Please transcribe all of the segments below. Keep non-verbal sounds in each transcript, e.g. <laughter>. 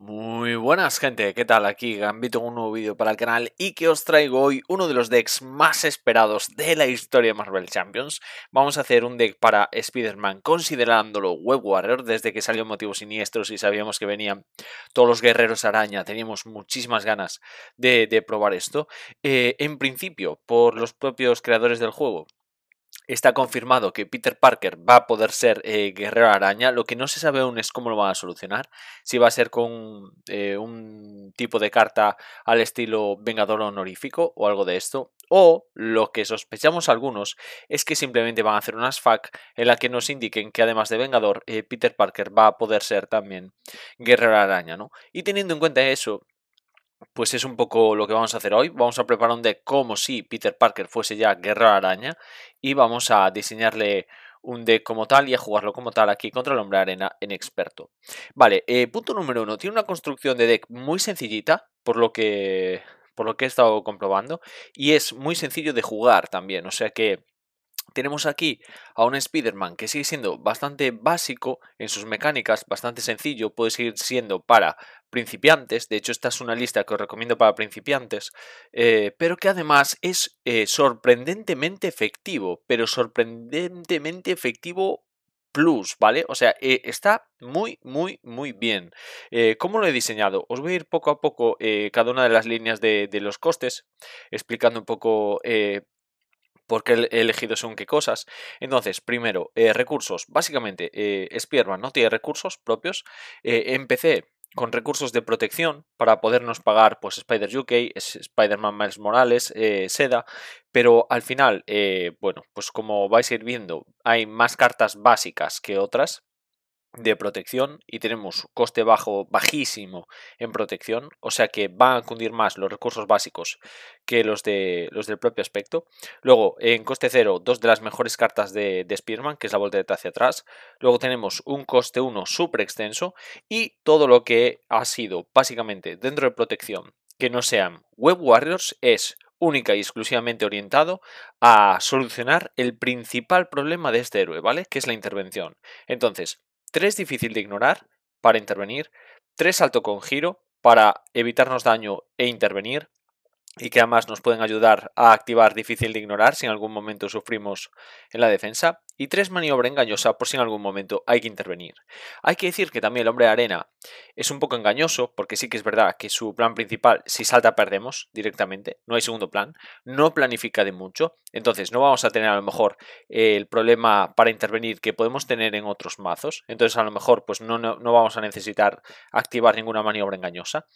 Muy buenas gente, ¿qué tal? Aquí Gambito un nuevo vídeo para el canal y que os traigo hoy uno de los decks más esperados de la historia de Marvel Champions. Vamos a hacer un deck para Spider-Man considerándolo Web Warrior desde que salió motivos siniestros y sabíamos que venían todos los guerreros araña. Teníamos muchísimas ganas de, probar esto. Eh, en principio, por los propios creadores del juego, está confirmado que Peter Parker va a poder ser eh, Guerrero Araña. Lo que no se sabe aún es cómo lo van a solucionar. Si va a ser con eh, un tipo de carta al estilo Vengador honorífico o algo de esto. O lo que sospechamos algunos es que simplemente van a hacer unas FAQ en la que nos indiquen que además de Vengador, eh, Peter Parker va a poder ser también Guerrero Araña, ¿no? Y teniendo en cuenta eso, pues es un poco lo que vamos a hacer hoy. Vamos a preparar un deck como si Peter Parker fuese ya Guerra Araña y vamos a diseñarle un deck como tal y a jugarlo como tal aquí contra el Hombre Arena en experto. Vale, eh, punto número uno. Tiene una construcción de deck muy sencillita, por lo que por lo que he estado comprobando, y es muy sencillo de jugar también, o sea que tenemos aquí a un Spider-Man que sigue siendo bastante básico en sus mecánicas, bastante sencillo, puede seguir siendo para principiantes, de hecho esta es una lista que os recomiendo para principiantes, eh, pero que además es eh, sorprendentemente efectivo, pero sorprendentemente efectivo Plus, ¿vale? O sea, eh, está muy, muy, muy bien. ¿Cómo lo he diseñado? Os voy a ir poco a poco cada una de las líneas de, los costes, explicando un poco por qué he elegido según qué cosas. Entonces, primero, recursos. Básicamente, Spierman no tiene recursos propios. empecé con recursos de protección para podernos pagar pues Spider UK, Spider-Man Miles Morales, eh, Seda, pero al final, eh, bueno, pues como vais a ir viendo, hay más cartas básicas que otras, de protección y tenemos coste bajo, bajísimo en protección, o sea que van a cundir más los recursos básicos que los, de, los del propio aspecto. Luego, en coste cero, dos de las mejores cartas de, Spearman, que es la de hacia atrás. Luego tenemos un coste 1 súper extenso y todo lo que ha sido básicamente dentro de protección que no sean Web Warriors es única y exclusivamente orientado a solucionar el principal problema de este héroe, ¿vale? Que es la intervención. Entonces, 3 difícil de ignorar para intervenir, 3 alto con giro para evitarnos daño e intervenir, y que además nos pueden ayudar a activar difícil de ignorar si en algún momento sufrimos en la defensa. Y tres, maniobra engañosa por si en algún momento hay que intervenir. Hay que decir que también el hombre de arena es un poco engañoso, porque sí que es verdad que su plan principal, si salta perdemos directamente, no hay segundo plan, no planifica de mucho, entonces no vamos a tener a lo mejor el problema para intervenir que podemos tener en otros mazos, entonces a lo mejor pues no, no, no vamos a necesitar activar ninguna maniobra engañosa,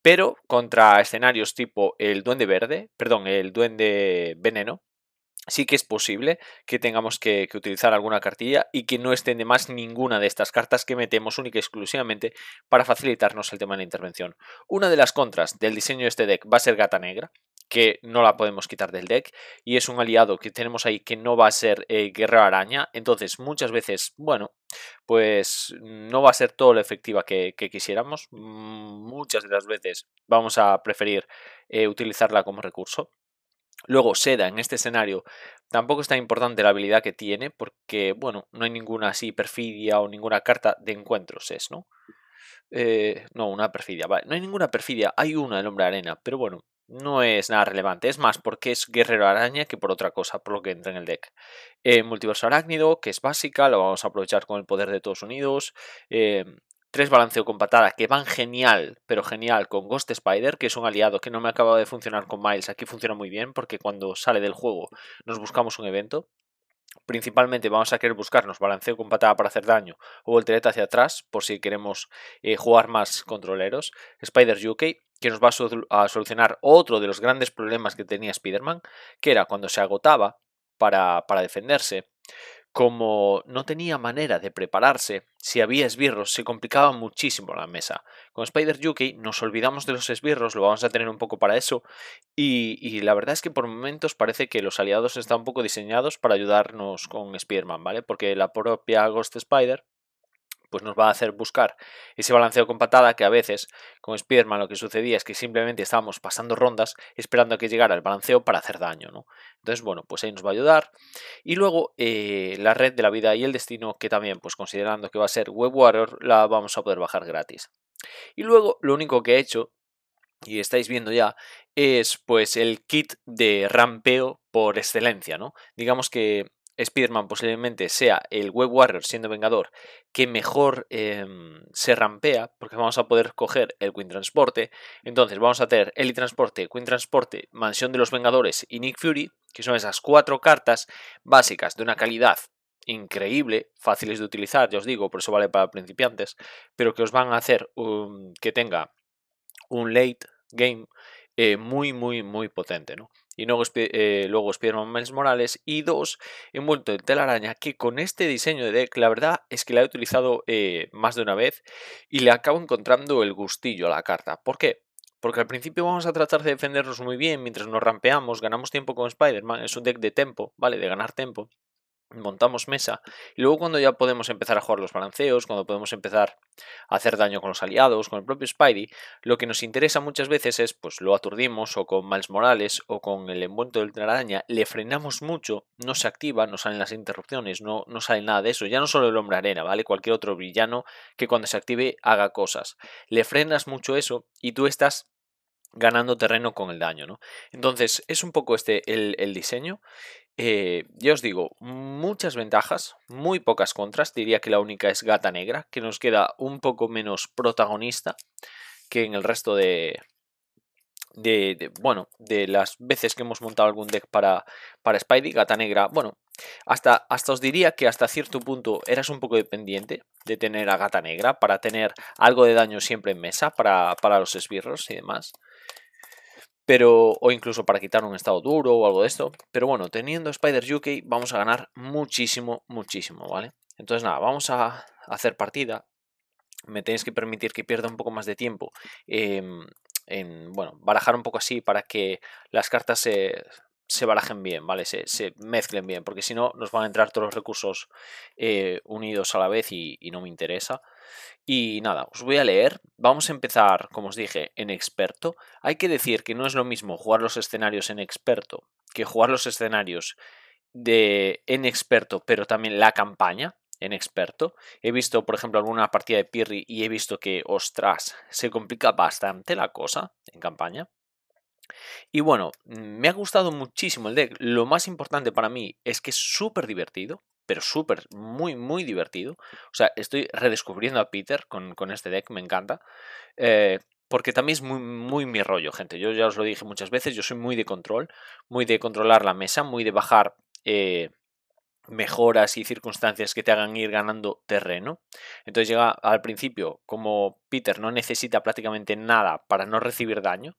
pero contra escenarios tipo el duende verde, perdón, el duende veneno, sí que es posible que tengamos que, utilizar alguna cartilla y que no estén de más ninguna de estas cartas que metemos única y exclusivamente para facilitarnos el tema de la intervención. Una de las contras del diseño de este deck va a ser Gata Negra, que no la podemos quitar del deck y es un aliado que tenemos ahí que no va a ser eh, Guerra Araña, entonces muchas veces, bueno, pues no va a ser todo lo efectiva que, quisiéramos, muchas de las veces vamos a preferir eh, utilizarla como recurso Luego, Seda, en este escenario, tampoco es tan importante la habilidad que tiene, porque, bueno, no hay ninguna así perfidia o ninguna carta de encuentros, es, ¿no? Eh, no, una perfidia, vale. No hay ninguna perfidia, hay una del hombre arena, pero bueno, no es nada relevante. Es más, porque es guerrero araña que por otra cosa, por lo que entra en el deck. Eh, multiverso arácnido, que es básica, lo vamos a aprovechar con el poder de todos unidos. Eh, Tres balanceo con patada, que van genial, pero genial, con Ghost Spider, que es un aliado que no me acaba de funcionar con Miles. Aquí funciona muy bien porque cuando sale del juego nos buscamos un evento. Principalmente vamos a querer buscarnos balanceo con patada para hacer daño o voltereta hacia atrás por si queremos eh, jugar más controleros. Spider UK, que nos va a, solucionar otro de los grandes problemas que tenía Spider-Man, que era cuando se agotaba para, para defenderse como no tenía manera de prepararse, si había esbirros se complicaba muchísimo la mesa. Con Spider Yuki nos olvidamos de los esbirros, lo vamos a tener un poco para eso, y, y la verdad es que por momentos parece que los aliados están un poco diseñados para ayudarnos con Spider-Man, ¿vale? Porque la propia Ghost Spider pues nos va a hacer buscar ese balanceo con patada que a veces con Spiderman lo que sucedía es que simplemente estábamos pasando rondas esperando a que llegara el balanceo para hacer daño, ¿no? Entonces, bueno, pues ahí nos va a ayudar. Y luego eh, la red de la vida y el destino que también, pues considerando que va a ser Web Warrior, la vamos a poder bajar gratis. Y luego lo único que he hecho, y estáis viendo ya, es pues el kit de rampeo por excelencia, ¿no? Digamos que Spider-Man posiblemente sea el Web Warrior siendo Vengador que mejor em, se rampea, porque vamos a poder coger el Queen Transporte. Entonces vamos a tener el Transporte, Queen Transporte, Mansión de los Vengadores y Nick Fury, que son esas cuatro cartas básicas de una calidad increíble, fáciles de utilizar, ya os digo, por eso vale para principiantes, pero que os van a hacer que tenga un late game eh, muy, muy, muy potente, ¿no? y luego, eh, luego Spider-Man Morales y dos, envuelto en telaraña que con este diseño de deck la verdad es que la he utilizado eh, más de una vez y le acabo encontrando el gustillo a la carta. ¿Por qué? Porque al principio vamos a tratar de defendernos muy bien mientras nos rampeamos, ganamos tiempo con Spider-Man, es un deck de tempo, ¿vale? De ganar tiempo montamos mesa y luego cuando ya podemos empezar a jugar los balanceos, cuando podemos empezar a hacer daño con los aliados, con el propio Spidey, lo que nos interesa muchas veces es pues lo aturdimos o con Miles Morales o con el envuelto del araña le frenamos mucho, no se activa, no salen las interrupciones, no, no sale nada de eso, ya no solo el hombre arena, ¿vale? Cualquier otro villano que cuando se active haga cosas. Le frenas mucho eso y tú estás ganando terreno con el daño, ¿no? Entonces, es un poco este el diseño eh, yo os digo, muchas ventajas, muy pocas contras. Diría que la única es Gata Negra, que nos queda un poco menos protagonista que en el resto de. de, bueno, de las veces que hemos montado algún deck para, para Spidey, Gata Negra, bueno, hasta, hasta os diría que hasta cierto punto eras un poco dependiente de tener a Gata Negra para tener algo de daño siempre en mesa para, para los esbirros y demás pero o incluso para quitar un estado duro o algo de esto. Pero bueno, teniendo Spider UK vamos a ganar muchísimo, muchísimo, ¿vale? Entonces nada, vamos a hacer partida. Me tenéis que permitir que pierda un poco más de tiempo em, en, bueno, barajar un poco así para que las cartas se, se barajen bien, ¿vale? Se, mezclen bien, porque si no nos van a entrar todos los recursos eh, unidos a la vez y no me interesa. Y nada, os voy a leer. Vamos a empezar, como os dije, en experto. Hay que decir que no es lo mismo jugar los escenarios en experto que jugar los escenarios de en experto, pero también la campaña en experto. He visto, por ejemplo, alguna partida de Pirri y he visto que, ostras, se complica bastante la cosa en campaña. Y bueno, me ha gustado muchísimo el deck. Lo más importante para mí es que es súper divertido pero súper, muy, muy divertido. O sea, estoy redescubriendo a Peter con, este deck, me encanta. Eh, porque también es muy, muy mi rollo, gente. Yo ya os lo dije muchas veces, yo soy muy de control, muy de controlar la mesa, muy de bajar eh, mejoras y circunstancias que te hagan ir ganando terreno. Entonces llega al principio, como Peter no necesita prácticamente nada para no recibir daño,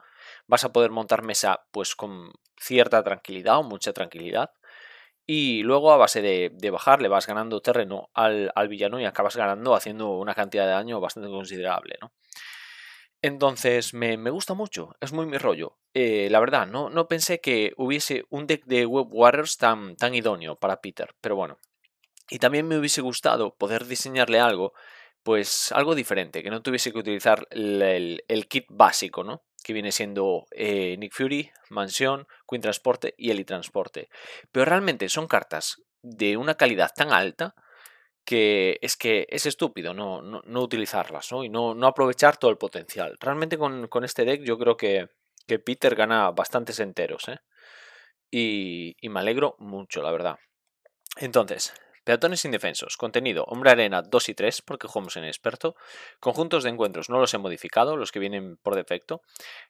vas a poder montar mesa pues con cierta tranquilidad o mucha tranquilidad y luego a base de, bajar le vas ganando terreno al, al, villano y acabas ganando haciendo una cantidad de daño bastante considerable, ¿no? Entonces me, me gusta mucho, es muy mi rollo. Eh, la verdad, no, no pensé que hubiese un deck de Web Warriors tan, tan idóneo para Peter, pero bueno. Y también me hubiese gustado poder diseñarle algo, pues algo diferente, que no tuviese que utilizar el kit básico, ¿no? que viene siendo eh, Nick Fury, Mansión, Queen Transporte y Eli Transporte. Pero realmente son cartas de una calidad tan alta que es que es estúpido no, no, utilizarlas y no, aprovechar todo el potencial. Realmente con, este deck yo creo que, Peter gana bastantes enteros ¿eh? y, y me alegro mucho, la verdad. Entonces, Peatones indefensos. Contenido: Hombre Arena 2 y 3, porque jugamos en experto. Conjuntos de encuentros no los he modificado, los que vienen por defecto.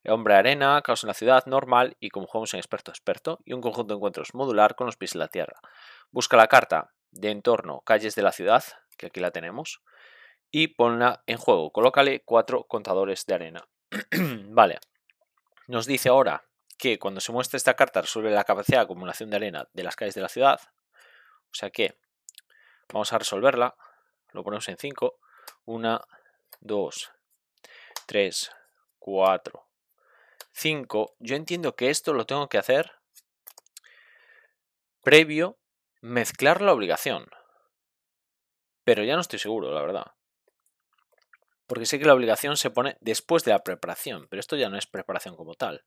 Hombre Arena, causa en la Ciudad, normal y como jugamos en experto, experto. Y un conjunto de encuentros modular con los pies de la tierra. Busca la carta de entorno, calles de la ciudad, que aquí la tenemos. Y ponla en juego. Colócale cuatro contadores de arena. <clears throat> vale. Nos dice ahora que cuando se muestra esta carta resuelve la capacidad de acumulación de arena de las calles de la ciudad. O sea que Vamos a resolverla. Lo ponemos en 5. 1, 2, 3, 4, 5. Yo entiendo que esto lo tengo que hacer previo mezclar la obligación. Pero ya no estoy seguro, la verdad. Porque sé que la obligación se pone después de la preparación, pero esto ya no es preparación como tal.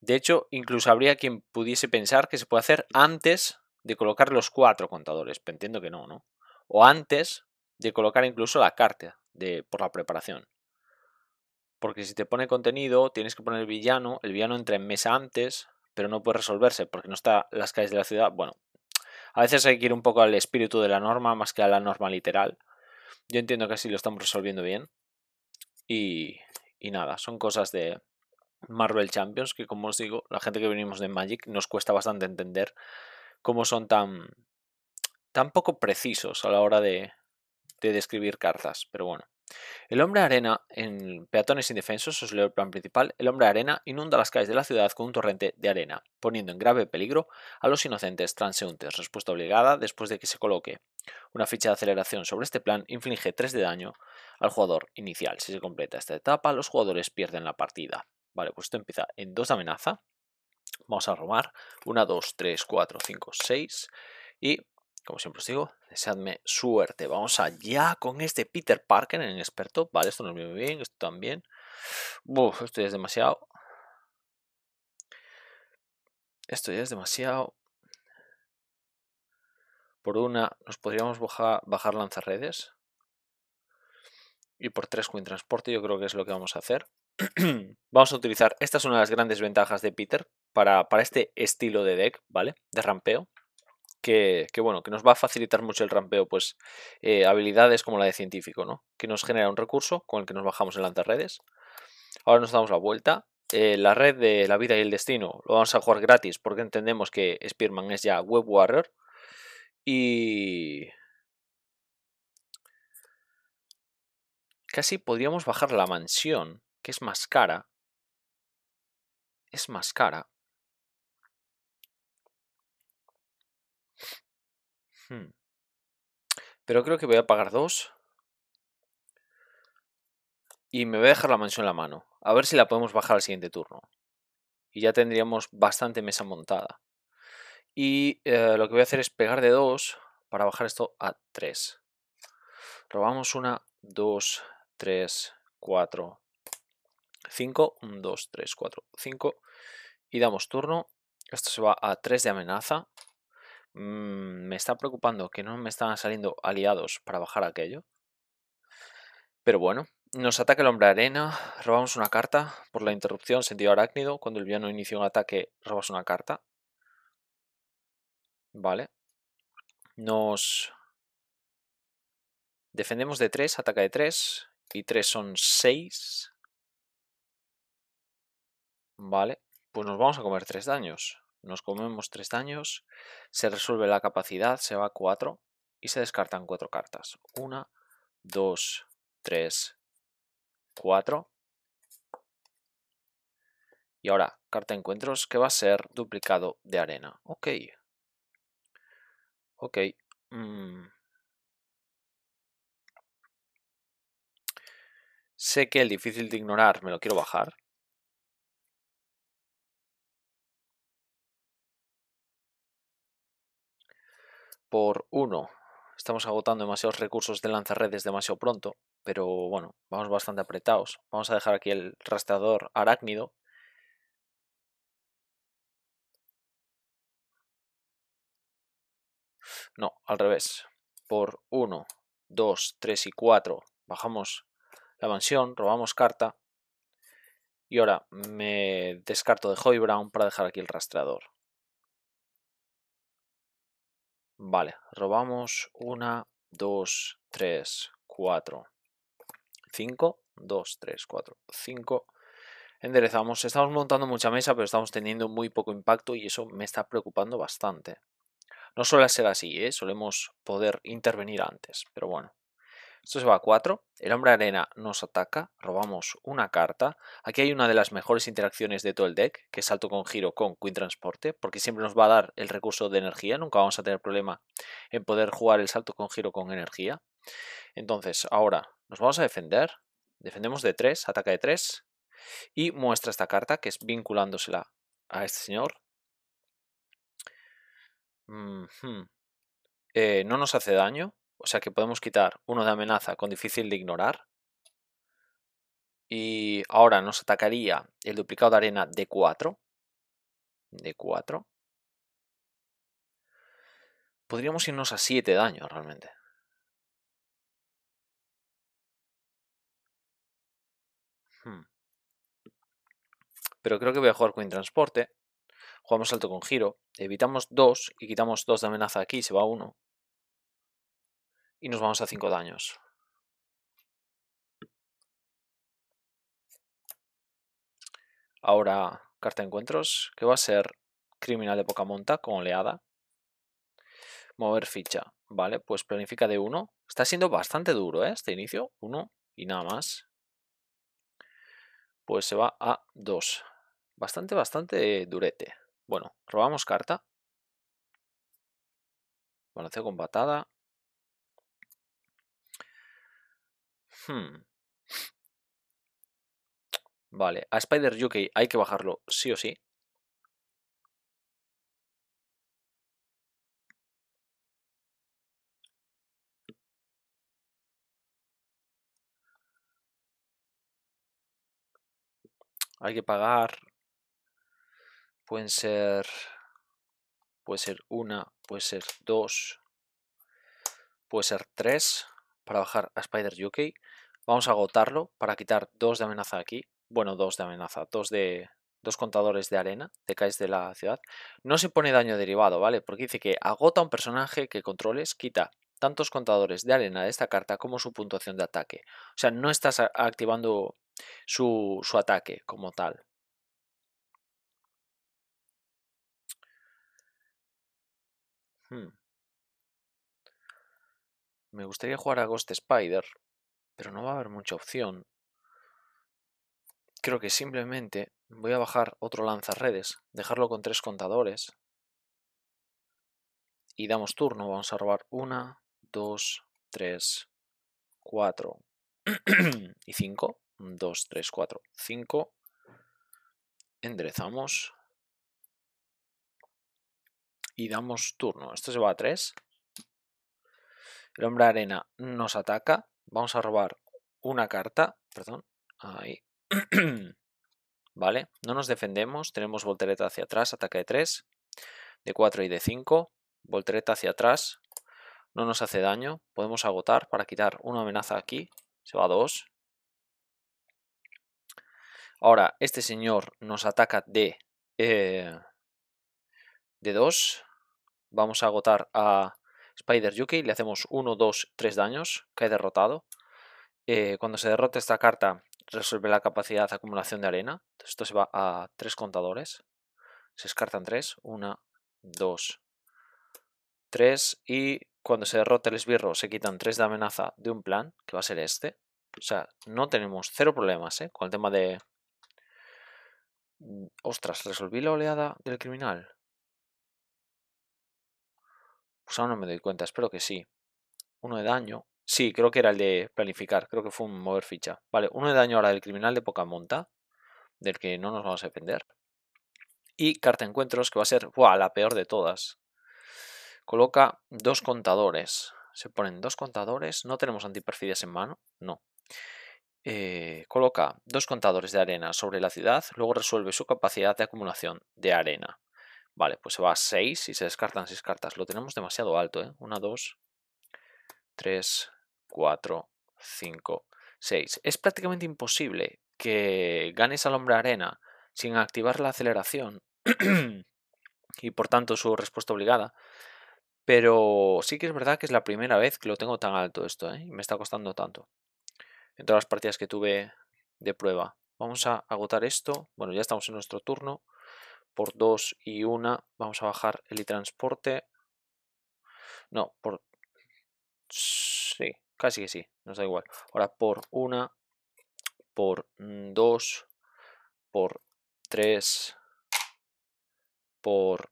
De hecho, incluso habría quien pudiese pensar que se puede hacer antes de colocar los cuatro contadores, pero entiendo que no, ¿no? O antes de colocar incluso la carta de, por la preparación. Porque si te pone contenido, tienes que poner el villano, el villano entra en mesa antes, pero no puede resolverse porque no está las calles de la ciudad. Bueno, a veces hay que ir un poco al espíritu de la norma más que a la norma literal. Yo entiendo que así lo estamos resolviendo bien. Y, y nada, son cosas de, Marvel Champions, que como os digo, la gente que venimos de Magic nos cuesta bastante entender como son tan, tan poco precisos a la hora de, describir cartas, pero bueno. El hombre arena en Peatones Indefensos, os leo el plan principal, el hombre arena inunda las calles de la ciudad con un torrente de arena, poniendo en grave peligro a los inocentes transeúntes. Respuesta obligada después de que se coloque una ficha de aceleración sobre este plan inflige 3 de daño al jugador inicial. Si se completa esta etapa, los jugadores pierden la partida. Vale, pues esto empieza en 2 de amenaza, Vamos a romar 1, 2, 3, 4, 5, 6 y, como siempre os digo, deseadme suerte. Vamos allá con este Peter Parker en el experto. Vale, esto nos viene bien, esto también. esto ya es demasiado. Esto ya es demasiado. Por una, nos podríamos bajar, lanzar redes Y por tres, Queen Transporte, yo creo que es lo que vamos a hacer. <clears throat> Vamos a utilizar, esta es una de las grandes ventajas de Peter para, este estilo de deck, ¿vale? De rampeo. Que, bueno, que nos va a facilitar mucho el rampeo, pues eh, habilidades como la de científico, ¿no? Que nos genera un recurso con el que nos bajamos en redes. Ahora nos damos la vuelta. Eh, la red de la vida y el destino lo vamos a jugar gratis porque entendemos que Spearman es ya Web Warrior. Y. Casi podríamos bajar la mansión, que es más cara es más cara. Hmm. Pero creo que voy a pagar dos. Y me voy a dejar la mansión en la mano. A ver si la podemos bajar al siguiente turno. Y ya tendríamos bastante mesa montada. Y eh, lo que voy a hacer es pegar de dos para bajar esto a tres. Robamos una, dos, tres, cuatro. 5, 1, 2, 3, 4, 5. Y damos turno. Esto se va a 3 de amenaza. Mm, me está preocupando que no me están saliendo aliados para bajar aquello. Pero bueno, nos ataca el hombre de arena, robamos una carta por la interrupción sentido arácnido. Cuando el villano inicia un ataque, robas una carta. Vale. Nos defendemos de 3, ataca de 3 y 3 son 6. Vale, pues nos vamos a comer tres daños. Nos comemos tres daños, se resuelve la capacidad, se va a 4 y se descartan cuatro cartas. Una, dos, tres, cuatro. Y ahora, carta de encuentros que va a ser duplicado de arena. Ok. Ok. Mm. Sé que el difícil de ignorar me lo quiero bajar. por uno. Estamos agotando demasiados recursos de lanzarredes demasiado pronto, pero bueno, vamos bastante apretados. Vamos a dejar aquí el rastreador arácnido. No, al revés. Por 1, 2, 3 y 4 bajamos la mansión, robamos carta. Y ahora me descarto de Hoy Brown para dejar aquí el rastreador. Vale, robamos 1, 2, 3, 4, 5, 2, 3, 4, 5. Enderezamos. Estamos montando mucha mesa, pero estamos teniendo muy poco impacto y eso me está preocupando bastante. No suele ser así, ¿eh? solemos poder intervenir antes, pero bueno. Esto se va a 4. El hombre arena nos ataca, robamos una carta. Aquí hay una de las mejores interacciones de todo el deck, que es salto con giro con Queen Transporte, porque siempre nos va a dar el recurso de energía, nunca vamos a tener problema en poder jugar el salto con giro con energía. Entonces, ahora nos vamos a defender, defendemos de 3, ataca de 3, y muestra esta carta, que es vinculándosela a este señor. Eh, no nos hace daño, o sea que podemos quitar uno de amenaza con difícil de ignorar. Y ahora nos atacaría el duplicado de arena de 4. De 4. Podríamos irnos a 7 daños realmente. Hmm. Pero creo que voy a jugar con transporte. Jugamos alto con giro. Evitamos 2 y quitamos 2 de amenaza aquí. Se va 1 y nos vamos a 5 daños. Ahora carta de encuentros, que va a ser criminal de poca monta con oleada. Mover ficha, vale, pues planifica de 1. Está siendo bastante duro ¿eh? este inicio, 1 y nada más. Pues se va a 2. Bastante, bastante durete. Bueno, robamos carta. Balanceo con patada. Hmm. Vale, a Spider UK hay que bajarlo sí o sí. Hay que pagar. Pueden ser. Puede ser una, puede ser dos, puede ser tres para bajar a Spider UK. Vamos a agotarlo para quitar dos de amenaza aquí. Bueno, dos de amenaza, dos de, dos contadores de arena, te caes de la ciudad. No se pone daño derivado, ¿vale? Porque dice que agota un personaje que controles, quita tantos contadores de arena de esta carta como su puntuación de ataque. O sea, no estás activando su, ataque como tal. Hmm. Me gustaría jugar a Ghost Spider, pero no va a haber mucha opción. Creo que simplemente voy a bajar otro lanzarredes, dejarlo con tres contadores. Y damos turno, vamos a robar una, dos, tres, cuatro <clears throat> y cinco. Dos, tres, cuatro, cinco. Enderezamos. Y damos turno. Esto se va a tres. El hombre arena nos ataca. Vamos a robar una carta. Perdón. Ahí. <clears throat> vale. No nos defendemos. Tenemos voltereta hacia atrás. Ataca de 3. De 4 y de 5. Voltereta hacia atrás. No nos hace daño. Podemos agotar para quitar una amenaza aquí. Se va a 2. Ahora, este señor nos ataca de... Eh, de 2. Vamos a agotar a Spider Yuki, le hacemos 1, 2, 3 daños, cae derrotado. Eh, cuando se derrote esta carta, resuelve la capacidad de acumulación de arena. esto se va a 3 contadores. Se descartan 3, 1, 2, 3. Y cuando se derrote el esbirro, se quitan 3 de amenaza de un plan, que va a ser este. O sea, no tenemos cero problemas ¿eh? con el tema de... Mm, ostras, resolví la oleada del criminal. Pues ahora no me doy cuenta, espero que sí. Uno de daño. Sí, creo que era el de planificar, creo que fue un mover ficha. Vale, uno de daño ahora del criminal de poca monta, del que no nos vamos a defender. Y carta encuentros, que va a ser la peor de todas. Coloca dos contadores. Se ponen dos contadores. No tenemos antiperfidias en mano. No. Eh, coloca dos contadores de arena sobre la ciudad, luego resuelve su capacidad de acumulación de arena. Vale, pues se va a 6 y se descartan 6 cartas. Lo tenemos demasiado alto, ¿eh? 1, 2, 3, 4, 5, 6. Es prácticamente imposible que ganes al hombre arena sin activar la aceleración <clears throat> y por tanto su respuesta obligada. Pero sí que es verdad que es la primera vez que lo tengo tan alto esto, ¿eh? Y me está costando tanto. En todas las partidas que tuve de prueba. Vamos a agotar esto. Bueno, ya estamos en nuestro turno por 2 y 1 vamos a bajar el e-transporte. No, por... Sí, casi que sí, nos da igual. Ahora por 1, por 2, mm, por 3, por...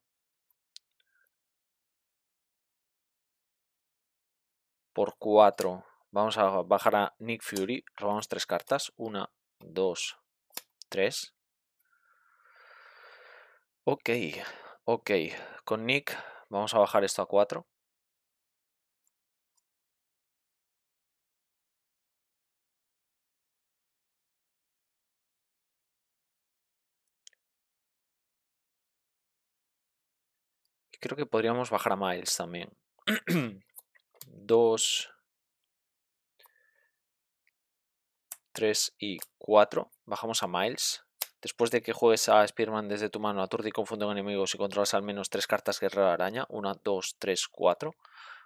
Por 4 vamos a bajar a Nick Fury, robamos tres cartas. 1, 2, 3. Ok, ok. Con Nick vamos a bajar esto a 4. creo que podríamos bajar a Miles también. 2, <clears throat> 3 y 4. Bajamos a Miles. Después de que juegues a Spearman desde tu mano, aturde y confunde un enemigos y controlas al menos tres cartas Guerrero Araña. Una, dos, tres, cuatro. O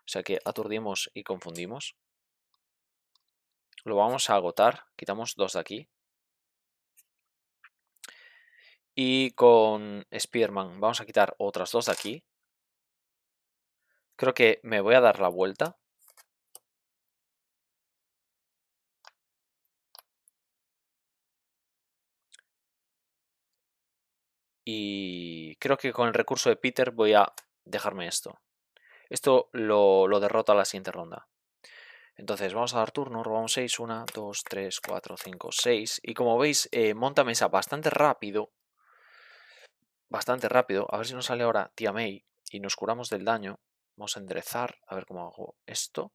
sea que aturdimos y confundimos. Lo vamos a agotar. Quitamos dos de aquí. Y con Spearman vamos a quitar otras dos de aquí. Creo que me voy a dar la vuelta. Y creo que con el recurso de Peter voy a dejarme esto. Esto lo, derrota a la siguiente ronda. Entonces vamos a dar turno, robamos 6, 1, 2, 3, 4, 5, 6. Y como veis, eh, monta mesa bastante rápido. Bastante rápido. A ver si nos sale ahora Tía May y nos curamos del daño. Vamos a enderezar, a ver cómo hago esto.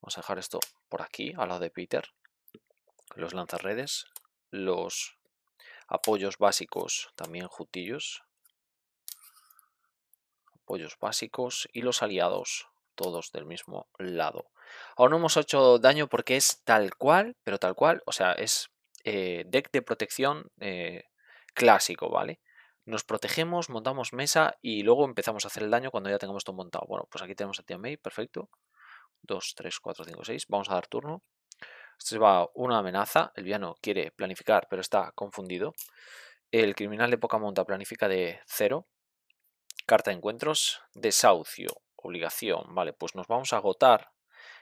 Vamos a dejar esto por aquí, al lado de Peter. Los lanzarredes, los Apoyos básicos, también jutillos. Apoyos básicos y los aliados, todos del mismo lado. Aún no hemos hecho daño porque es tal cual, pero tal cual, o sea, es eh, deck de protección eh, clásico, ¿vale? Nos protegemos, montamos mesa y luego empezamos a hacer el daño cuando ya tengamos todo montado. Bueno, pues aquí tenemos a Tia perfecto. 2, 3, 4, 5, 6. Vamos a dar turno. Se va una amenaza. El villano quiere planificar, pero está confundido. El criminal de poca monta planifica de cero. Carta de encuentros. Desahucio. Obligación. Vale, pues nos vamos a agotar.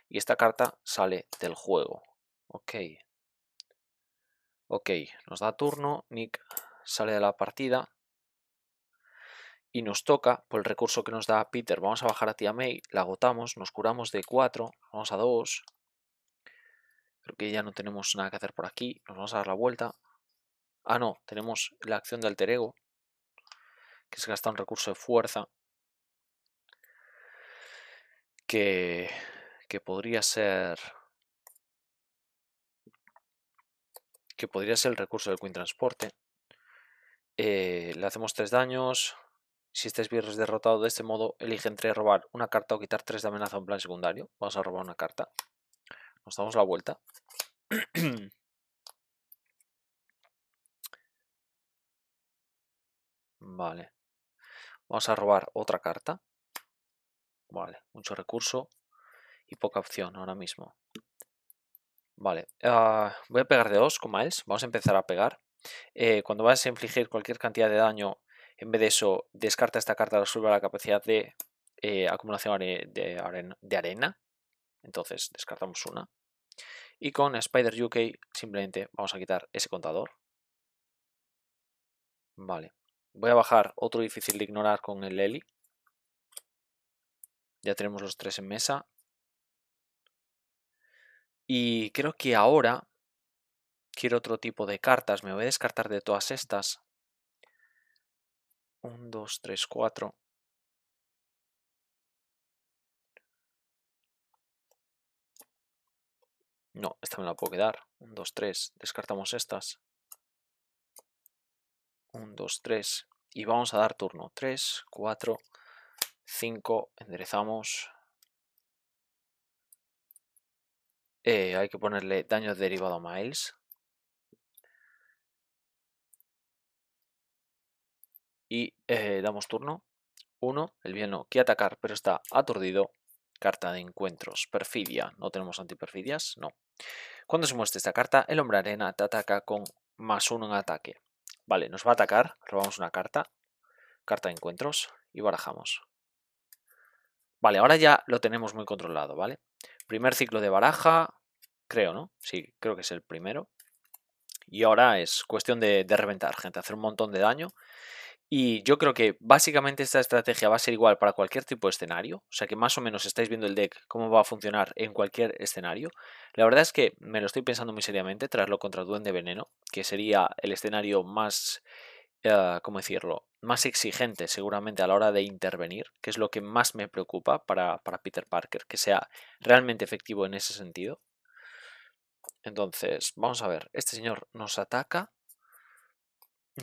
Y esta carta sale del juego. Ok. Ok, nos da turno. Nick sale de la partida. Y nos toca, por el recurso que nos da Peter, vamos a bajar a tía May, la agotamos, nos curamos de cuatro. vamos a dos. Creo que ya no tenemos nada que hacer por aquí. Nos vamos a dar la vuelta. Ah, no, tenemos la acción de alter ego, que se gasta un recurso de fuerza, que, que podría ser... que podría ser el recurso del Queen Transporte. Eh, le hacemos tres daños. Si este esbirro es derrotado de este modo, elige entre robar una carta o quitar tres de amenaza a un plan secundario. Vamos a robar una carta. Nos damos la vuelta. <clears throat> Vale. Vamos a robar otra carta. Vale, mucho recurso y poca opción ahora mismo. Vale, ah, voy a pegar de dos con Miles. Vamos a empezar a pegar. Eh, cuando vas a infligir cualquier cantidad de daño, en vez de eso, descarta esta carta, resuelve la capacidad de eh, acumulación de, arena. Entonces descartamos una. Y con Spider UK simplemente vamos a quitar ese contador. Vale. Voy a bajar otro difícil de ignorar con el Eli. Ya tenemos los tres en mesa. Y creo que ahora quiero otro tipo de cartas. Me voy a descartar de todas estas. 1, dos, tres, cuatro... No, esta me la puedo quedar. 1, 2, 3. Descartamos estas. 1, 2, 3. Y vamos a dar turno. 3, 4, 5. Enderezamos. Eh, hay que ponerle daño derivado a Miles. Y eh, damos turno. 1, el bien no quiere atacar, pero está aturdido. Carta de encuentros. Perfidia. ¿No tenemos antiperfidias? No. Cuando se muestre esta carta, el hombre arena te ataca con más uno en ataque. Vale, nos va a atacar. Robamos una carta. Carta de encuentros. Y barajamos. Vale, ahora ya lo tenemos muy controlado, ¿vale? Primer ciclo de baraja, creo, ¿no? Sí, creo que es el primero. Y ahora es cuestión de, de reventar, gente, hacer un montón de daño y yo creo que básicamente esta estrategia va a ser igual para cualquier tipo de escenario. O sea que más o menos estáis viendo el deck cómo va a funcionar en cualquier escenario. La verdad es que me lo estoy pensando muy seriamente traerlo contra Duende Veneno, que sería el escenario más, eh, ¿cómo decirlo? Más exigente seguramente a la hora de intervenir, que es lo que más me preocupa para Peter Parker, que sea realmente efectivo en ese sentido. Entonces, vamos a ver, este señor nos ataca,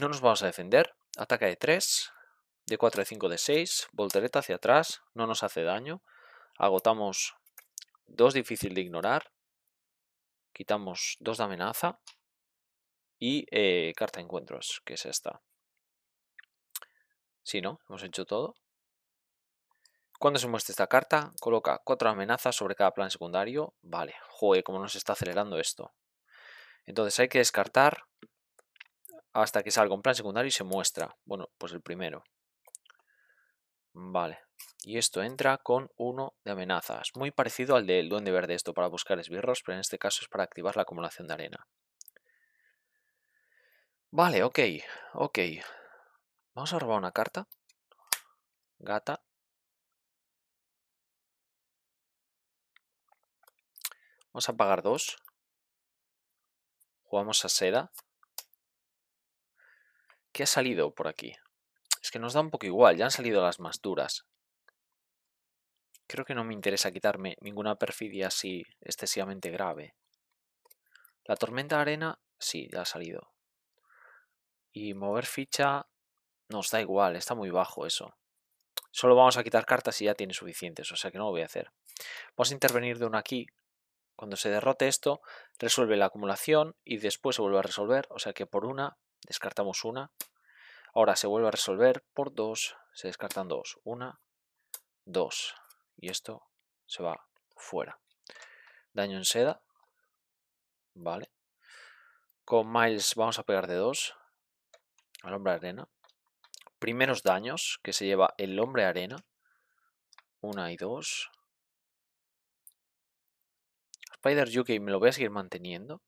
no nos vamos a defender, Ataca de 3, de 4 de 5 de 6, voltereta hacia atrás, no nos hace daño. Agotamos 2 difícil de ignorar, quitamos 2 de amenaza y eh, carta de encuentros, que es esta. Sí, ¿no? Hemos hecho todo. Cuando se muestre esta carta, coloca 4 amenazas sobre cada plan secundario. Vale, joder, cómo nos está acelerando esto. Entonces hay que descartar hasta que salga un plan secundario y se muestra. Bueno, pues el primero. Vale. Y esto entra con uno de amenazas. Muy parecido al del duende verde esto para buscar esbirros, pero en este caso es para activar la acumulación de arena. Vale, ok, ok. Vamos a robar una carta. Gata. Vamos a pagar dos. Jugamos a seda. ¿Qué ha salido por aquí? Es que nos da un poco igual, ya han salido las más duras. Creo que no me interesa quitarme ninguna perfidia así excesivamente grave. La tormenta de arena, sí, ya ha salido. Y mover ficha nos da igual, está muy bajo eso. Solo vamos a quitar cartas si ya tiene suficientes, o sea que no lo voy a hacer. Vamos a intervenir de una aquí. Cuando se derrote esto, resuelve la acumulación y después se vuelve a resolver, o sea que por una descartamos una. Ahora se vuelve a resolver por dos se descartan dos Una, dos Y esto se va fuera. Daño en seda, vale. Con Miles vamos a pegar de dos al hombre arena. Primeros daños que se lleva el hombre arena. Una y dos Spider UK me lo voy a seguir manteniendo.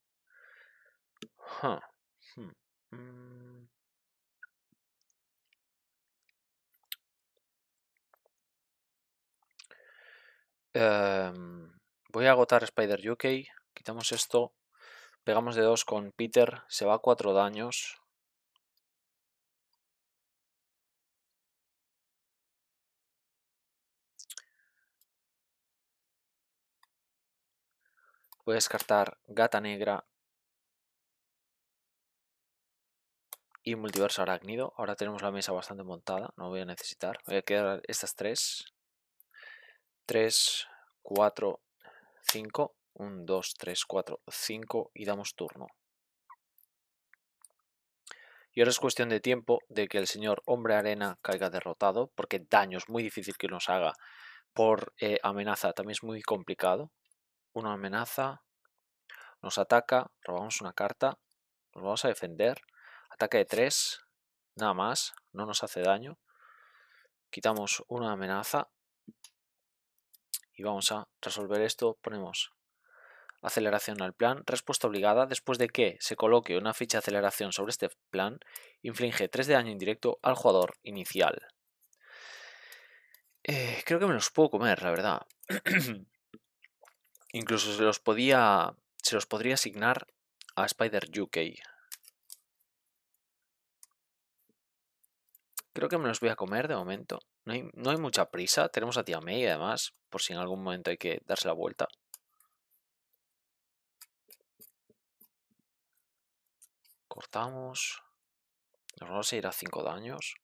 Mm. Em, voy a agotar Spider UK. Quitamos esto. Pegamos de dos con Peter. Se va a daños. Voy a descartar Gata Negra y multiverso arácnido. Ahora tenemos la mesa bastante montada, no voy a necesitar. Voy a quedar estas tres. 3, 4, 5. 1, 2, 3, 4, 5 y damos turno. Y ahora es cuestión de tiempo de que el señor Hombre Arena caiga derrotado, porque daño es muy difícil que nos haga por eh, amenaza, también es muy complicado. Una amenaza, nos ataca, robamos una carta, nos vamos a defender, Ataque de 3. Nada más. No nos hace daño. Quitamos una amenaza. Y vamos a resolver esto. Ponemos aceleración al plan. Respuesta obligada. Después de que se coloque una ficha de aceleración sobre este plan, inflige 3 de daño indirecto al jugador inicial. Eh, creo que me los puedo comer, la verdad. <clears throat> Incluso se los podía. Se los podría asignar a Spider UK. Creo que me los voy a comer de momento. No hay, mucha prisa. Tenemos a tía y además, por si en algún momento hay que darse la vuelta. Cortamos. Nos vamos a ir a 5 daños.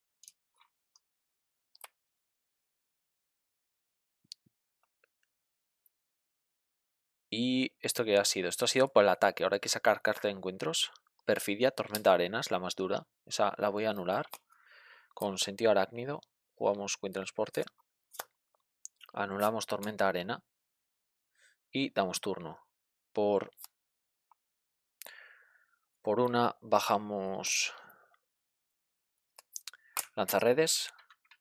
Y esto que ha sido, esto ha sido por el ataque. Ahora hay que sacar carta de encuentros. Perfidia, tormenta de arenas, la más dura. Esa la voy a anular. Con sentido arácnido jugamos Queen Transporte, anulamos Tormenta Arena y damos turno. Por, por una bajamos lanzarredes,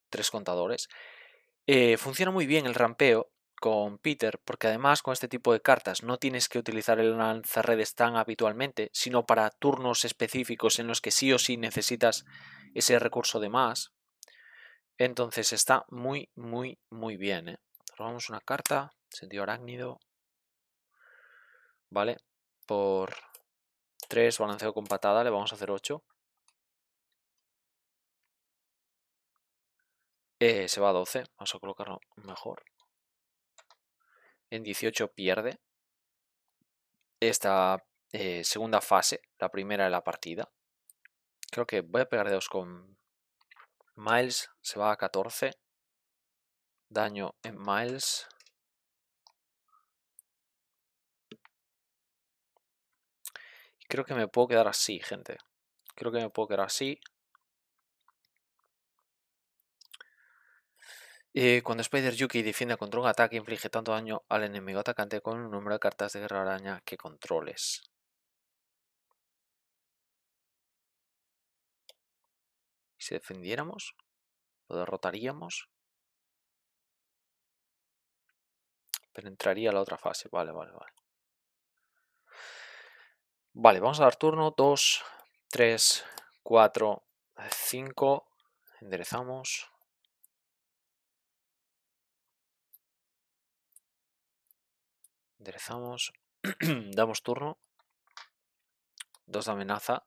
tres contadores. Eh, funciona muy bien el rampeo con Peter, porque además con este tipo de cartas no tienes que utilizar el lanzarredes tan habitualmente, sino para turnos específicos en los que sí o sí necesitas ese recurso de más. Entonces está muy, muy, muy bien. ¿eh? Robamos una carta, sentido arácnido. Vale, por 3, balanceo con patada, le vamos a hacer 8. Eh, se va a 12, vamos a colocarlo mejor en 18 pierde esta eh, segunda fase, la primera de la partida. Creo que voy a pegar dedos con Miles, se va a 14. Daño en Miles. Creo que me puedo quedar así, gente. Creo que me puedo quedar así. Eh, cuando Spider-Yuki defiende contra un ataque, inflige tanto daño al enemigo atacante con el número de cartas de guerra araña que controles. Si defendiéramos, lo derrotaríamos. Pero entraría a la otra fase. Vale, vale, vale. Vale, vamos a dar turno. 2, 3, 4, 5. Enderezamos. <clears throat> Damos turno. Dos de amenaza.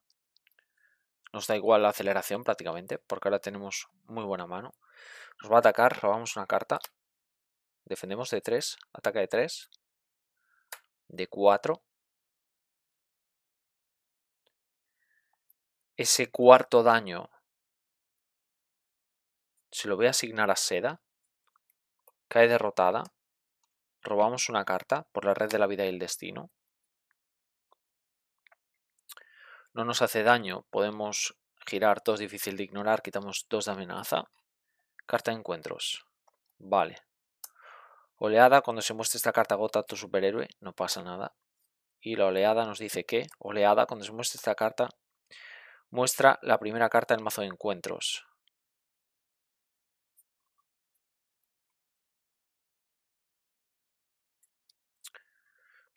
Nos da igual la aceleración prácticamente, porque ahora tenemos muy buena mano. Nos va a atacar, robamos una carta. Defendemos de 3, ataca de 3. De 4. Ese cuarto daño se lo voy a asignar a Seda. Cae derrotada robamos una carta por la red de la vida y el destino. No nos hace daño, podemos girar dos. difícil de ignorar, quitamos dos de amenaza. Carta de encuentros. Vale. Oleada, cuando se muestre esta carta gota a tu superhéroe, no pasa nada. Y la oleada nos dice que, oleada, cuando se muestre esta carta, muestra la primera carta del mazo de encuentros.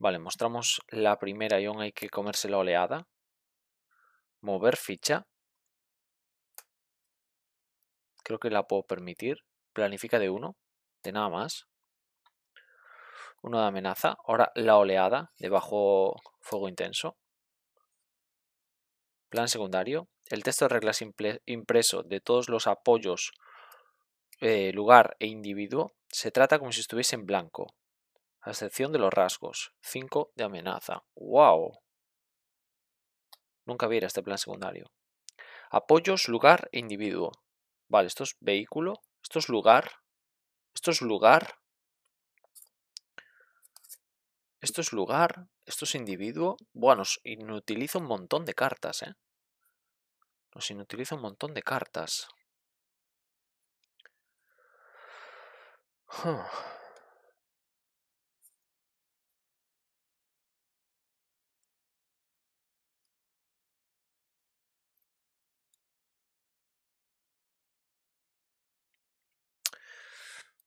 Vale, mostramos la primera y aún hay que comerse la oleada. Mover ficha. Creo que la puedo permitir. Planifica de uno. De nada más. Uno de amenaza. Ahora la oleada debajo fuego intenso. Plan secundario. El texto de reglas impreso de todos los apoyos, eh, lugar e individuo se trata como si estuviese en blanco a excepción de los rasgos. 5 de amenaza. ¡Wow! Nunca viera este plan secundario. Apoyos, lugar e individuo. Vale, esto es vehículo, esto es lugar, esto es lugar, esto es lugar, esto es individuo. Bueno, inutiliza un montón de cartas, ¿eh? Nos inutiliza un montón de cartas.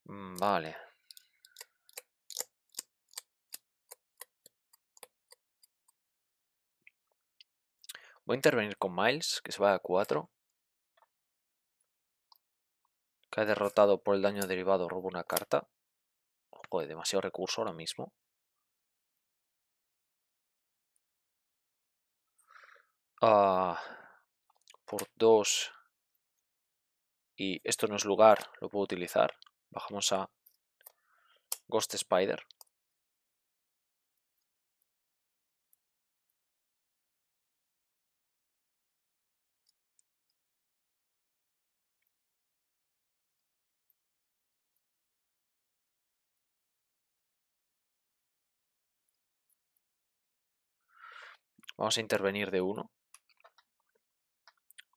Mm, vale. Voy a intervenir con Miles, que se va a 4. Que ha derrotado por el daño derivado, robo una carta. Joder, demasiado recurso ahora mismo. Ah, por 2. Y esto no es lugar, lo puedo utilizar. Bajamos a Ghost Spider. Vamos a intervenir de uno.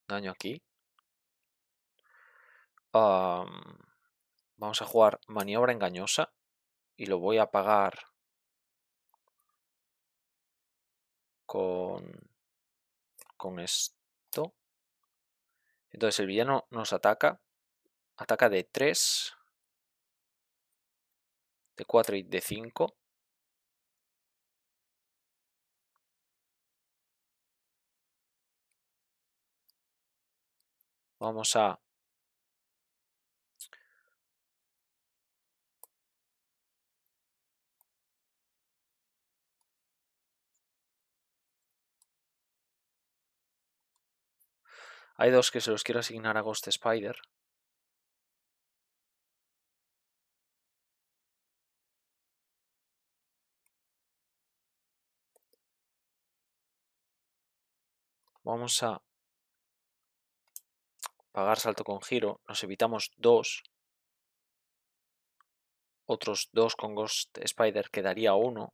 Daño aquí. Vamos a jugar maniobra engañosa y lo voy a pagar con, con esto. Entonces el villano nos ataca. Ataca de 3, de 4 y de 5. Vamos a Hay dos que se los quiero asignar a Ghost Spider. Vamos a pagar salto con giro. Nos evitamos dos. Otros dos con Ghost Spider quedaría uno.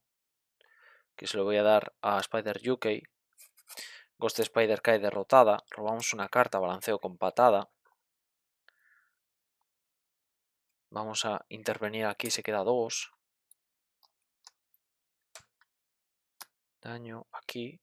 Que se lo voy a dar a Spider UK este Spider cae derrotada, robamos una carta, balanceo con patada. Vamos a intervenir aquí, se queda dos, Daño aquí,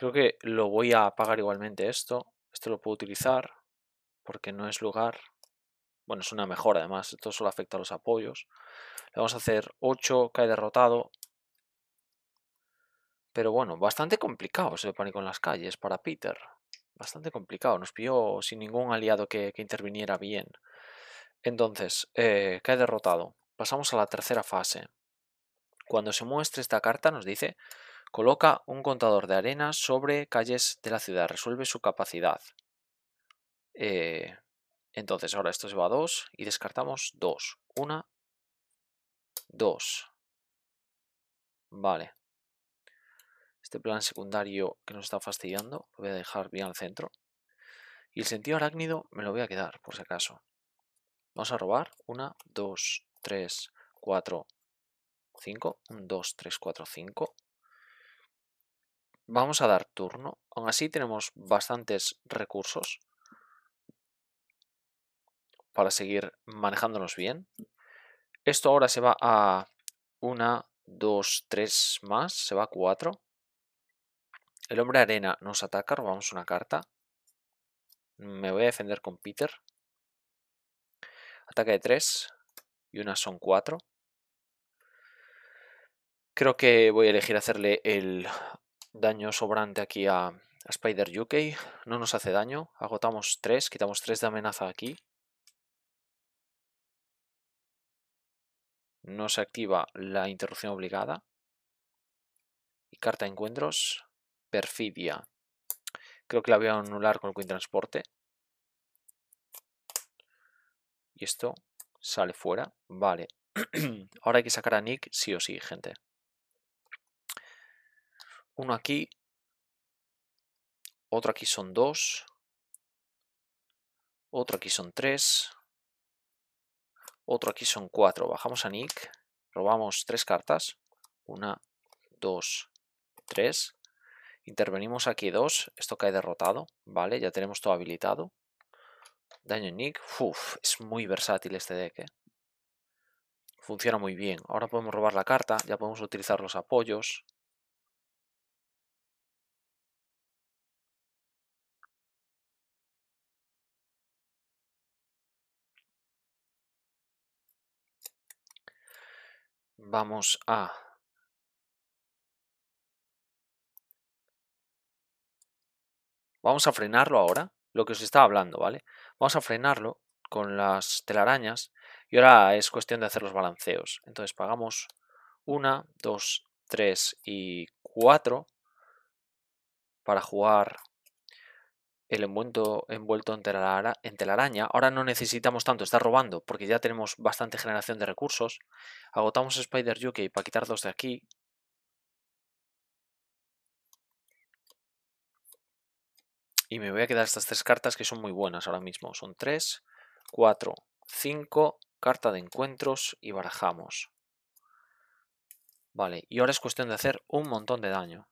Creo que lo voy a apagar igualmente esto. Esto lo puedo utilizar porque no es lugar. Bueno, es una mejora además. Esto solo afecta a los apoyos. Le vamos a hacer 8, cae derrotado. Pero bueno, bastante complicado Se ese pánico en las calles para Peter. Bastante complicado. Nos pidió sin ningún aliado que, interviniera bien. Entonces, eh, cae derrotado. Pasamos a la tercera fase. Cuando se muestre esta carta nos dice Coloca un contador de arena sobre calles de la ciudad. Resuelve su capacidad. Eh, entonces ahora esto se va a 2 y descartamos 2. 1, 2. Vale. Este plan secundario que nos está fastidiando lo voy a dejar bien al centro. Y el sentido arácnido me lo voy a quedar, por si acaso. Vamos a robar 1, 2, 3, 4, 5. 1, 2, 3, 4, 5. Vamos a dar turno. Aún así tenemos bastantes recursos para seguir manejándonos bien. Esto ahora se va a una, dos, tres más, se va a 4. El hombre arena nos ataca, robamos una carta. Me voy a defender con Peter. Ataque de 3 y una son 4. Creo que voy a elegir hacerle el daño sobrante aquí a, Spider UK. No nos hace daño. Agotamos 3, quitamos 3 de amenaza aquí. No se activa la interrupción obligada. Y carta de encuentros. Perfidia. Creo que la voy a anular con el Queen Transporte. Y esto sale fuera. Vale. <clears throat> Ahora hay que sacar a Nick sí o sí, gente uno aquí, otro aquí son dos, otro aquí son tres, otro aquí son cuatro. Bajamos a Nick, robamos tres cartas, una, dos, tres. Intervenimos aquí dos, esto cae derrotado, ¿vale? Ya tenemos todo habilitado. Daño en Nick, uff, es muy versátil este deck, ¿eh? Funciona muy bien. Ahora podemos robar la carta, ya podemos utilizar los apoyos. vamos a Vamos a frenarlo ahora, lo que os estaba hablando, ¿vale? Vamos a frenarlo con las telarañas y ahora es cuestión de hacer los balanceos. Entonces pagamos 1, 2, 3 y 4 para jugar el envuelto, envuelto en, telaraña, Ahora no necesitamos tanto estar robando porque ya tenemos bastante generación de recursos. Agotamos Spider UK para quitar dos de aquí. Y me voy a quedar estas tres cartas que son muy buenas ahora mismo. Son tres, cuatro, cinco, carta de encuentros y barajamos. Vale, y ahora es cuestión de hacer un montón de daño.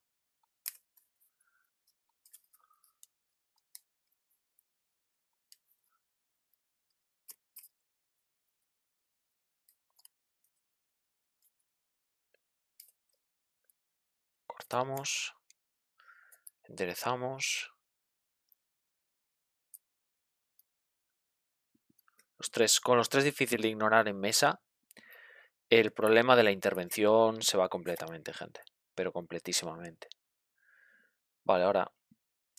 cortamos, enderezamos. Los tres, con los tres difícil de ignorar en mesa, el problema de la intervención se va completamente, gente. Pero completísimamente. Vale, ahora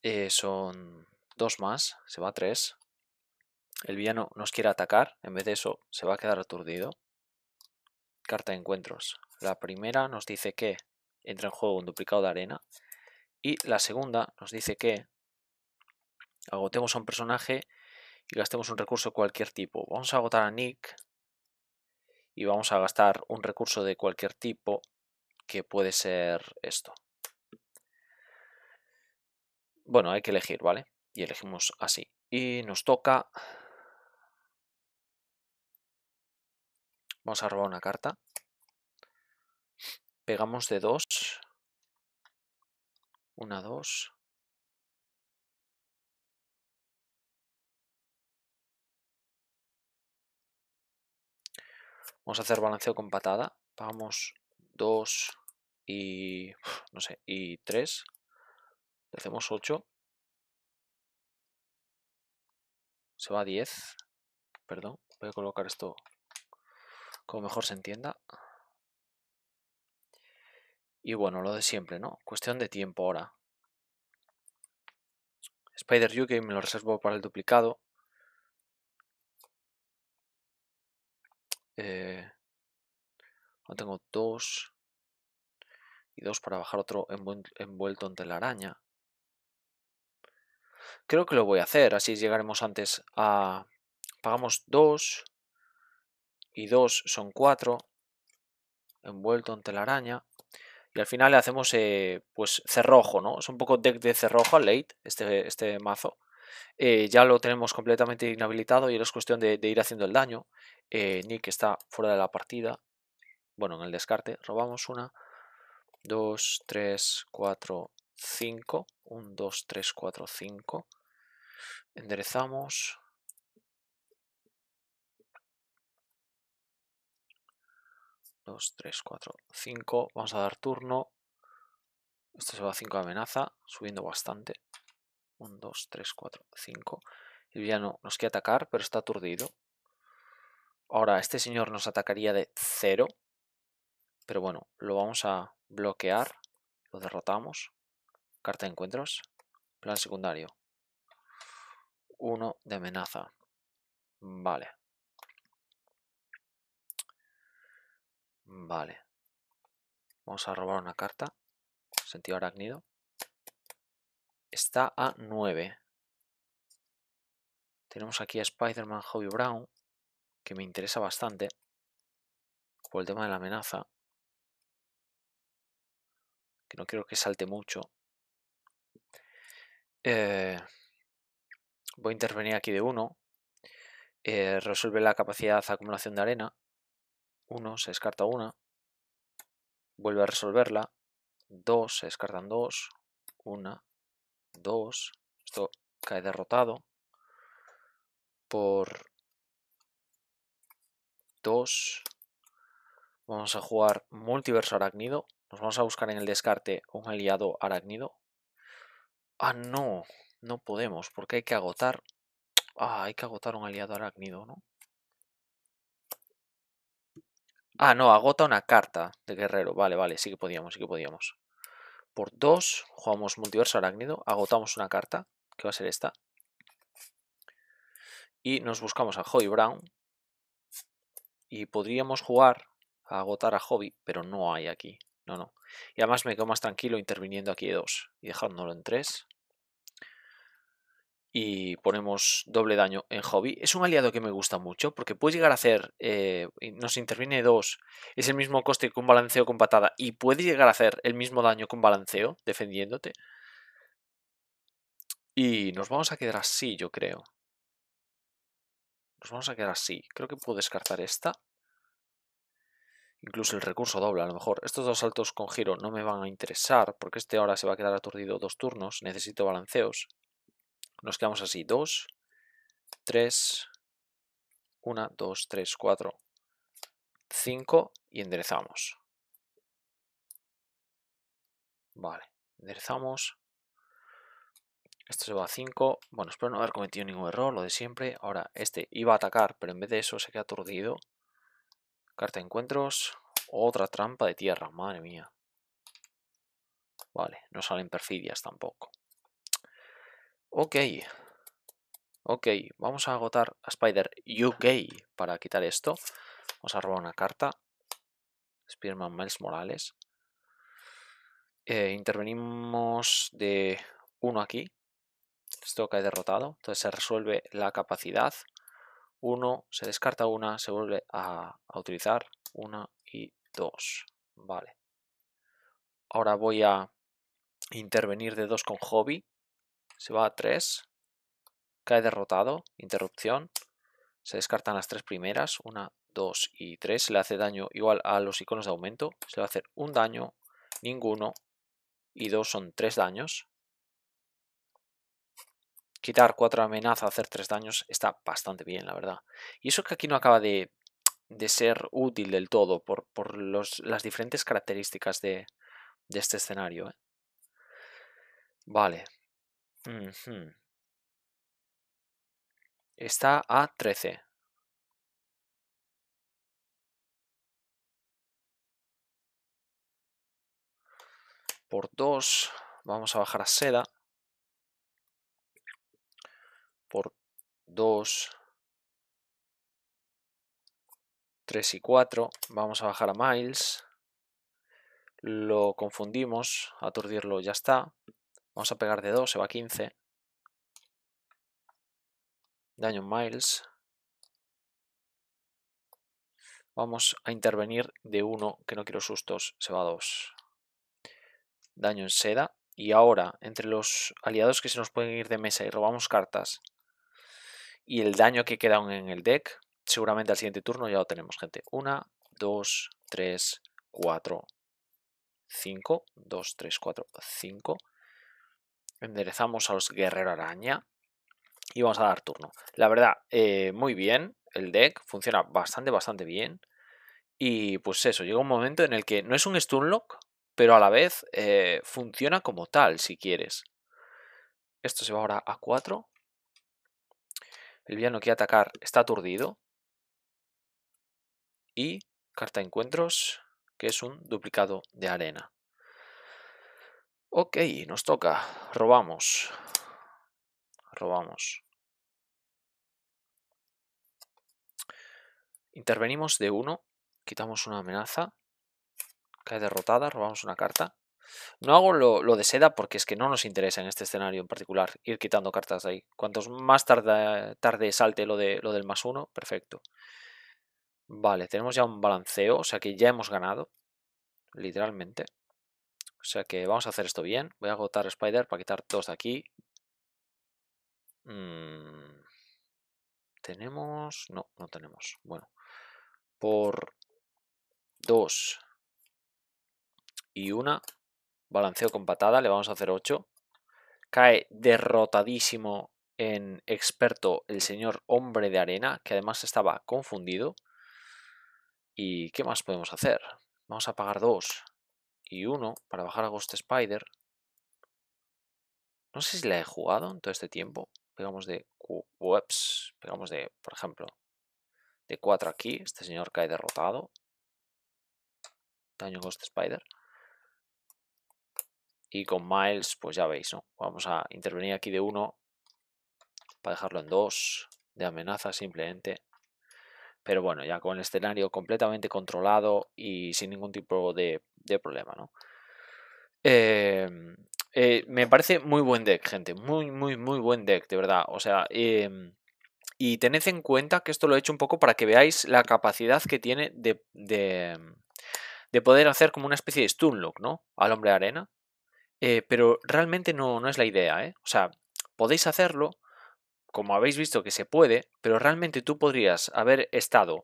eh, son dos más, se va tres. El villano nos quiere atacar, en vez de eso se va a quedar aturdido. Carta de encuentros. La primera nos dice que entra en juego un duplicado de arena. Y la segunda nos dice que agotemos a un personaje y gastemos un recurso de cualquier tipo. Vamos a agotar a Nick y vamos a gastar un recurso de cualquier tipo que puede ser esto. Bueno, hay que elegir, ¿vale? Y elegimos así. Y nos toca... Vamos a robar una carta pegamos de 2. 1, 2. Vamos a hacer balanceo con patada. Pagamos 2 y no sé, y 3. Le hacemos 8. Se va a 10. Perdón, voy a colocar esto como mejor se entienda. Y bueno, lo de siempre, ¿no? Cuestión de tiempo ahora. Spider UK me lo reservo para el duplicado. no eh, tengo dos. Y dos para bajar otro envuelto en telaraña. Creo que lo voy a hacer, así llegaremos antes a... Pagamos dos. Y dos son cuatro. Envuelto en telaraña. Y al final le hacemos eh, pues cerrojo, ¿no? Es un poco deck de cerrojo al late, este, este mazo. Eh, ya lo tenemos completamente inhabilitado y ahora es cuestión de, de, ir haciendo el daño. Eh, Nick está fuera de la partida. Bueno, en el descarte robamos una, 2, 3, 4, 5. 1, 2, 3, 4, 5. Enderezamos. 2, 3, 4, 5. Vamos a dar turno. Esto se va a 5 de amenaza, subiendo bastante. 1, 2, 3, 4, 5. El villano nos quiere atacar, pero está aturdido. Ahora, este señor nos atacaría de 0. Pero bueno, lo vamos a bloquear. Lo derrotamos. Carta de encuentros. Plan secundario. 1 de amenaza. Vale. Vale. Vamos a robar una carta. Sentido arácnido. Está a 9. Tenemos aquí a Spider-Man Hobby Brown, que me interesa bastante por el tema de la amenaza. Que no quiero que salte mucho. Eh, voy a intervenir aquí de uno. Eh, resuelve la capacidad de acumulación de arena uno se descarta una, vuelve a resolverla, dos se descartan dos una dos esto cae derrotado por dos Vamos a jugar multiverso arácnido. Nos vamos a buscar en el descarte un aliado arácnido. Ah, no, no podemos, porque hay que agotar. Ah, hay que agotar un aliado arácnido, ¿no? Ah, no, agota una carta de guerrero. Vale, vale, sí que podíamos, sí que podíamos. Por dos, jugamos multiverso arácnido, agotamos una carta, que va a ser esta. Y nos buscamos a Hobby Brown. Y podríamos jugar a agotar a Hobby, pero no hay aquí. No, no. Y además me quedo más tranquilo interviniendo aquí de dos y dejándolo en tres y ponemos doble daño en hobby. Es un aliado que me gusta mucho porque puede llegar a hacer, eh, nos interviene dos, es el mismo coste que un balanceo con patada y puede llegar a hacer el mismo daño con balanceo defendiéndote. Y nos vamos a quedar así, yo creo. Nos vamos a quedar así. Creo que puedo descartar esta. Incluso el recurso doble, a lo mejor. Estos dos saltos con giro no me van a interesar porque este ahora se va a quedar aturdido dos turnos. Necesito balanceos. Nos quedamos así, 2, 3, 1, 2, 3, 4, 5 y enderezamos. Vale, enderezamos. Esto se va a 5. Bueno, espero no haber cometido ningún error, lo de siempre. Ahora, este iba a atacar, pero en vez de eso se queda aturdido. Carta de encuentros. Otra trampa de tierra, madre mía. Vale, no salen perfidias tampoco. Ok. Ok, vamos a agotar a Spider UK para quitar esto. Vamos a robar una carta. Spearman Miles Morales. Eh, intervenimos de uno aquí. Esto cae derrotado. Entonces se resuelve la capacidad. Uno se descarta una, se vuelve a, a utilizar. una y dos. Vale. Ahora voy a intervenir de dos con hobby. Se va a 3. Cae derrotado. Interrupción. Se descartan las tres primeras. 1, 2 y 3. Se le hace daño igual a los iconos de aumento. Se le va a hacer un daño. Ninguno. Y dos son 3 daños. Quitar 4 amenaza, hacer 3 daños. Está bastante bien, la verdad. Y eso que aquí no acaba de, ser útil del todo. Por, las diferentes características de, este escenario. ¿eh? Vale. Está a 13. Por 2 vamos a bajar a seda. Por 2, 3 y 4 vamos a bajar a miles. Lo confundimos, aturdirlo ya está. Vamos a pegar de 2, se va a 15. Daño Miles. Vamos a intervenir de 1, que no quiero sustos, se va a 2. Daño en seda. Y ahora, entre los aliados que se nos pueden ir de mesa y robamos cartas y el daño que queda en el deck, seguramente al siguiente turno ya lo tenemos, gente. 1, 2, 3, 4, 5. 2, 3, 4, 5 enderezamos a los guerrero araña y vamos a dar turno. La verdad, eh, muy bien, el deck funciona bastante, bastante bien. Y pues eso, llega un momento en el que no es un stunlock, pero a la vez eh, funciona como tal, si quieres. Esto se va ahora a 4. El villano que atacar está aturdido. Y carta de encuentros, que es un duplicado de arena. Ok, nos toca. Robamos. Robamos. Intervenimos de uno. Quitamos una amenaza. Cae derrotada. Robamos una carta. No hago lo, de seda porque es que no nos interesa en este escenario en particular ir quitando cartas de ahí. Cuantos más tarde, tarde salte lo, de, lo del más uno, perfecto. Vale, tenemos ya un balanceo, o sea que ya hemos ganado, literalmente. O sea que vamos a hacer esto bien. Voy a agotar Spider para quitar dos de aquí. Mm. ¿Tenemos? No, no tenemos. Bueno, por dos y una. Balanceo con patada, le vamos a hacer ocho. Cae derrotadísimo en experto el señor hombre de arena, que además estaba confundido. ¿Y qué más podemos hacer? Vamos a pagar dos y uno para bajar a Ghost Spider. No sé si la he jugado en todo este tiempo. Pegamos de webs, pegamos de, por ejemplo, de 4 aquí. Este señor cae derrotado. Daño Ghost Spider. Y con Miles, pues ya veis, ¿no? Vamos a intervenir aquí de 1 para dejarlo en 2 de amenaza simplemente pero bueno, ya con el escenario completamente controlado y sin ningún tipo de, problema, ¿no? Em, eh, me parece muy buen deck, gente, muy, muy, muy buen deck, de verdad, o sea... Em, y tened en cuenta que esto lo he hecho un poco para que veáis la capacidad que tiene de, de, em, poder hacer como una especie de stunlock, ¿no? Al hombre de arena. Eh, pero realmente no, no, es la idea, ¿eh? O sea, podéis hacerlo, como habéis visto que se puede, pero realmente tú podrías haber estado,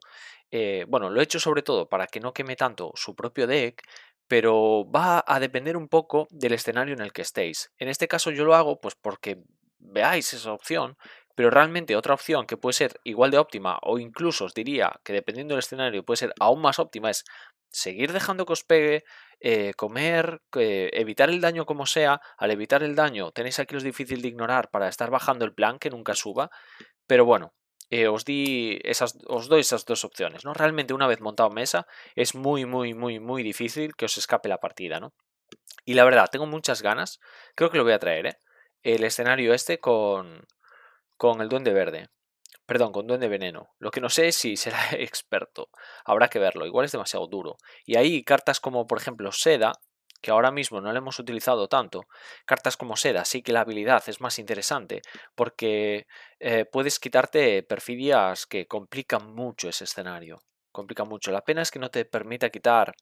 eh, bueno, lo he hecho sobre todo para que no queme tanto su propio deck, pero va a depender un poco del escenario en el que estéis. En este caso yo lo hago pues porque veáis esa opción, pero realmente otra opción que puede ser igual de óptima o incluso os diría que dependiendo del escenario puede ser aún más óptima es seguir dejando que os pegue, eh, comer, eh, evitar el daño como sea. Al evitar el daño tenéis aquí los difícil de ignorar para estar bajando el plan, que nunca suba. Pero bueno, eh, os, di esas, os doy esas dos opciones, ¿no? Realmente una vez montado mesa es muy, muy, muy, muy difícil que os escape la partida, ¿no? Y la verdad, tengo muchas ganas, creo que lo voy a traer, El escenario este con, con el duende verde. Perdón, con Duende Veneno. Lo que no sé es si será <laughs> experto. Habrá que verlo, igual es demasiado duro. Y ahí cartas como, por ejemplo, Seda, que ahora mismo no la hemos utilizado tanto. Cartas como Seda, sí que la habilidad es más interesante, porque eh, puedes quitarte perfidias que complican mucho ese escenario. Complica mucho. La pena es que no te permita quitar,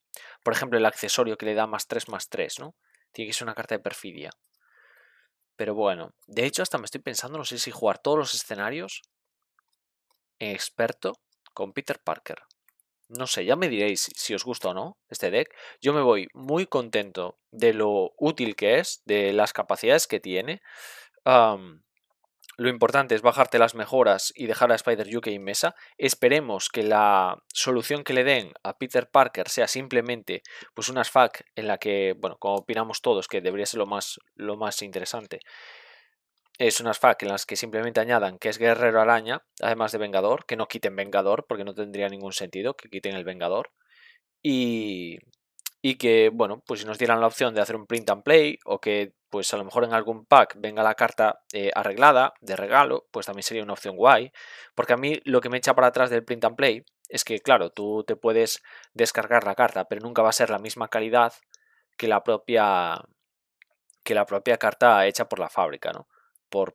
por ejemplo, el accesorio que le da más 3 más 3, ¿no? Tiene que ser una carta de perfidia. Pero bueno, de hecho hasta me estoy pensando, no sé si jugar todos los escenarios experto con Peter Parker. No sé, ya me diréis si os gusta o no este deck. Yo me voy muy contento de lo útil que es, de las capacidades que tiene. lo importante es bajarte las mejoras y dejar a Spider UK en mesa. Esperemos que la solución que le den a Peter Parker sea simplemente pues unas fac en la que, bueno, como opinamos todos, que debería ser lo más, lo más interesante, es unas fac en las que simplemente añadan que es guerrero araña, además de vengador, que no quiten vengador, porque no tendría ningún sentido que quiten el vengador. Y, que, bueno, pues si nos dieran la opción de hacer un print and play o que pues a lo mejor en algún pack venga la carta eh, arreglada de regalo, pues también sería una opción guay, porque a mí lo que me echa para atrás del print and play es que, claro, tú te puedes descargar la carta, pero nunca va a ser la misma calidad que la propia que la propia carta hecha por la fábrica, ¿no?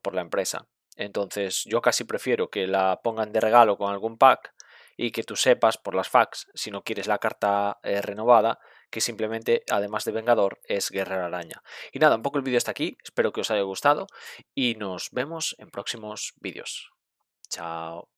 por, la empresa. Entonces yo casi prefiero que la pongan de regalo con algún pack y que tú sepas por las fax, si no quieres la carta eh, renovada, que simplemente, además de Vengador, es guerrera Araña. Y nada, un poco el vídeo está aquí, espero que os haya gustado y nos vemos en próximos vídeos. Chao.